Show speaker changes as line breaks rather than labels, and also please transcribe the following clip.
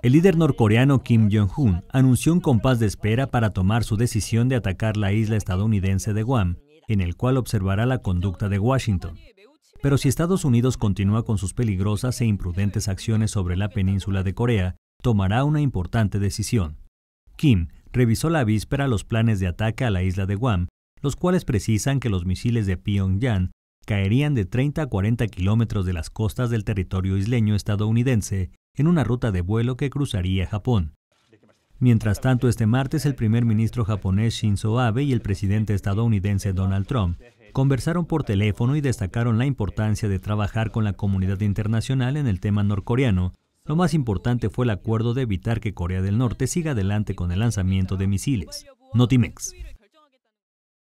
El líder norcoreano Kim Jong-un anunció un compás de espera para tomar su decisión de atacar la isla estadounidense de Guam, en el cual observará la conducta de Washington. Pero si Estados Unidos continúa con sus peligrosas e imprudentes acciones sobre la península de Corea, tomará una importante decisión. Kim revisó la víspera los planes de ataque a la isla de Guam, los cuales precisan que los misiles de Pyongyang caerían de 30 a 40 kilómetros de las costas del territorio isleño estadounidense en una ruta de vuelo que cruzaría Japón. Mientras tanto, este martes el primer ministro japonés Shinzo Abe y el presidente estadounidense Donald Trump conversaron por teléfono y destacaron la importancia de trabajar con la comunidad internacional en el tema norcoreano. Lo más importante fue el acuerdo de evitar que Corea del Norte siga adelante con el lanzamiento de misiles. Notimex.